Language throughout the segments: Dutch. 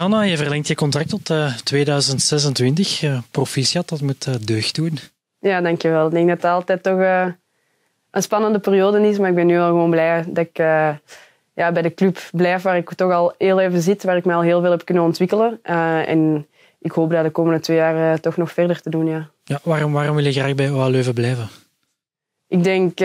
Anna, je verlengt je contract tot 2026. Eh, eh, proficiat, dat moet eh, deugd doen. Ja, dankjewel. Ik denk dat het altijd toch een spannende periode is, maar ik ben nu wel gewoon blij dat ik ja, bij de club blijf waar ik toch al heel even zit, waar ik me al heel veel heb kunnen ontwikkelen. en ik hoop dat de komende twee jaar toch nog verder te doen, ja. ja waarom, waarom wil je graag bij OA Leuven blijven? Ik denk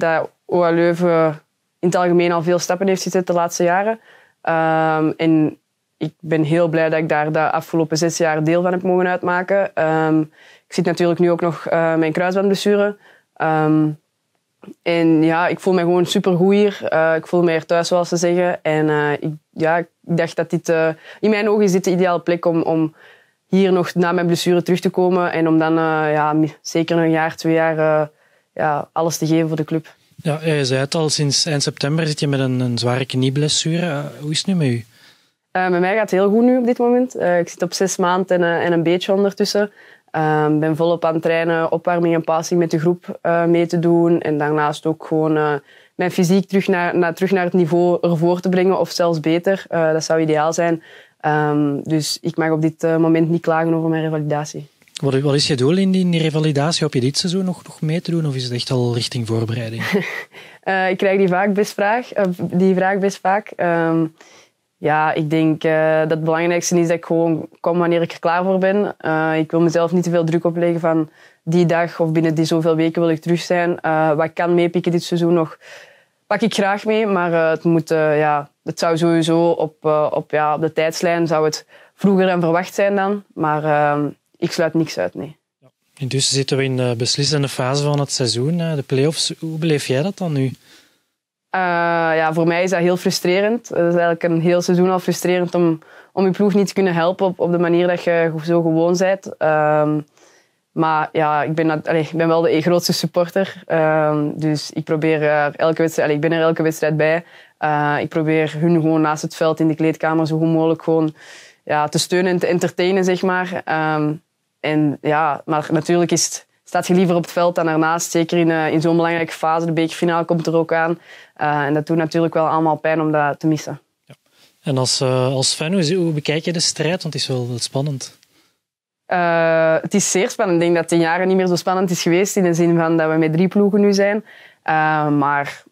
dat OA Leuven in het algemeen al veel stappen heeft gezet de laatste jaren. Ehm, en ik ben heel blij dat ik daar de afgelopen zes jaar deel van heb mogen uitmaken. Ehm, ik zit natuurlijk nu ook nog eh, mijn kruisbandblessure. Ehm, en ja, ik voel me gewoon supergoed hier. Eh, ik voel me er thuis, zoals ze zeggen. En eh, ik, ja, ik dacht dat dit... in mijn ogen is dit de ideale plek om, om hier nog na mijn blessure terug te komen. En om dan ja, zeker een jaar, twee jaar ja, alles te geven voor de club. Ja, je zei het al, sinds eind september zit je met een, een zware knieblessure. hoe is het nu met u? Bij eh, mij gaat het heel goed nu op dit moment. Eh, ik zit op zes maanden en, eh, en een beetje ondertussen. Ik ehm, ben volop aan het trainen, opwarming en passing met de groep mee te doen. En daarnaast ook gewoon mijn fysiek terug naar, naar, terug naar het niveau ervoor te brengen of zelfs beter. dat zou ideaal zijn. Ehm, dus ik mag op dit moment niet klagen over mijn revalidatie. Wat, wat is je doel in die, in die, revalidatie? Hoop je dit seizoen nog, nog mee te doen of is het echt al richting voorbereiding? ik krijg die, vaak best vraag, die vraag best vaak. Ehm, ja, ik denk eh, dat het belangrijkste is dat ik gewoon kom wanneer ik er klaar voor ben. Eh, ik wil mezelf niet te veel druk opleggen van die dag of binnen die zoveel weken wil ik terug zijn. Eh, wat ik kan meepikken dit seizoen nog, pak ik graag mee. Maar het, moet, ja, het zou sowieso op, op, ja, op de tijdslijn zou het vroeger dan verwacht zijn dan. Maar ehm, ik sluit niks uit, nee. Intussen zitten we in de beslissende fase van het seizoen, de play-offs. Hoe beleef jij dat dan nu? Uh, ja, voor mij is dat heel frustrerend. Het is eigenlijk een heel seizoen al frustrerend om, om je ploeg niet te kunnen helpen op, op de manier dat je zo gewoon bent. Um, maar ja, ik ben, allee, ik ben wel de e- grootste supporter. Um, dus ik probeer elke wedstrijd, ik ben er elke wedstrijd bij. Uh, ik probeer hun gewoon naast het veld in de kleedkamer zo goed mogelijk gewoon ja, te steunen en te entertainen, zeg maar. Um, en ja, maar natuurlijk is het staat je liever op het veld. dan daarnaast, zeker in, eh, in zo'n belangrijke fase, de bekerfinale komt er ook aan. Eh, en dat doet natuurlijk wel allemaal pijn om dat te missen. Ja. En als, eh, als fan, hoe, bekijk je de strijd? Want het is wel, spannend. het is zeer spannend. Ik denk dat het in jaren niet meer zo spannend is geweest. In de zin van dat we met drie ploegen nu zijn. maar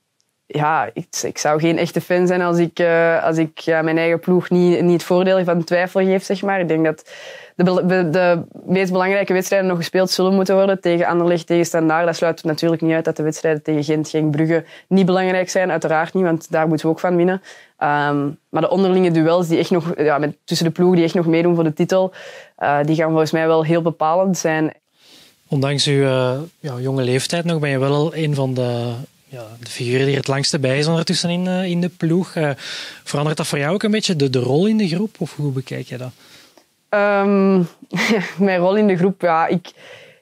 ja, ik, ik, zou geen echte fan zijn als ik, eh, als ik mijn eigen ploeg niet, niet voordeel van twijfel geef. Zeg maar. Ik denk dat de, de, meest belangrijke wedstrijden nog gespeeld zullen moeten worden. Tegen Anderlecht, tegen Standaard. Dat sluit natuurlijk niet uit dat de wedstrijden tegen Gent, tegen Brugge niet belangrijk zijn. Uiteraard niet, want daar moeten we ook van winnen. Ehm, maar de onderlinge duels die echt nog, ja, tussen de ploegen die echt nog meedoen voor de titel, eh, die gaan volgens mij wel heel bepalend zijn. Ondanks uw eh, ja, jonge leeftijd nog ben je wel een van de ja, de figuur die er het langste bij is ondertussen in, eh, in de ploeg. Eh, verandert dat voor jou ook een beetje de, de rol in de groep? Of hoe bekijk je dat? Ehm, mijn rol in de groep, ja, ik,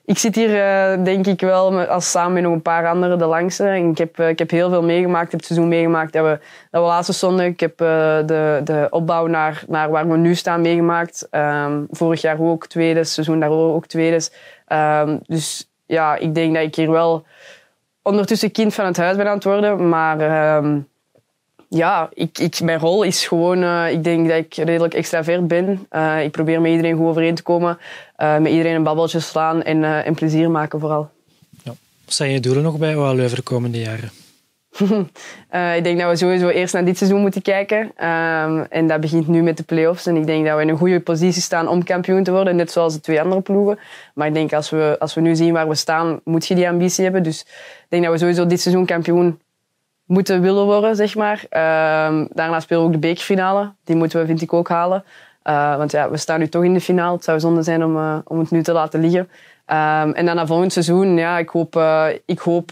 ik zit hier eh, denk ik wel als samen met nog een paar anderen de langste. En ik, heb, ik heb heel veel meegemaakt, ik heb het seizoen meegemaakt dat we, dat we laatste stonden. Ik heb de, de opbouw naar, naar waar we nu staan meegemaakt. Ehm, vorig jaar ook tweede, seizoen daar ook tweede. Ehm, dus ja, ik denk dat ik hier wel ondertussen kind van het huis ben aan het worden. Maar ehm, ja, ik, ik, mijn rol is gewoon... Eh, ik denk dat ik redelijk extravert ben. Eh, ik probeer met iedereen goed overeen te komen. Eh, met iedereen een babbeltje slaan en, plezier maken vooral. Ja. Wat zijn je doelen nog bij OALU voor de komende jaren? Eh, ik denk dat we sowieso eerst naar dit seizoen moeten kijken. Ehm, en dat begint nu met de play-offs. En ik denk dat we in een goede positie staan om kampioen te worden. Net zoals de twee andere ploegen. Maar ik denk als we, als we nu zien waar we staan, moet je die ambitie hebben. Dus ik denk dat we sowieso dit seizoen kampioen moeten willen worden, zeg maar. Ehm, daarna spelen we ook de bekerfinale. Die moeten we, vind ik, ook halen. Eh, want ja, we staan nu toch in de finale. Het zou zonde zijn om, eh, om het nu te laten liggen. Ehm, en dan naar volgend seizoen, ja, ik hoop, eh, ik hoop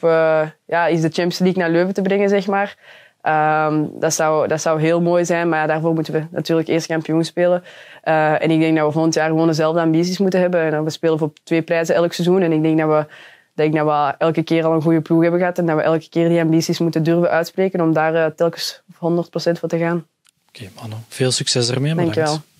ja, is de Champions League naar Leuven te brengen, zeg maar. Ehm, dat, zou, dat zou heel mooi zijn, maar ja, daarvoor moeten we natuurlijk eerst kampioen spelen. en ik denk dat we volgend jaar gewoon dezelfde ambities moeten hebben. En we spelen voor twee prijzen elk seizoen. En ik denk dat we, denk dat we elke keer al een goede ploeg hebben gehad. En dat we elke keer die ambities moeten durven uitspreken om daar telkens 100% voor te gaan. Oké, okay, Veel succes ermee. Dank bedankt.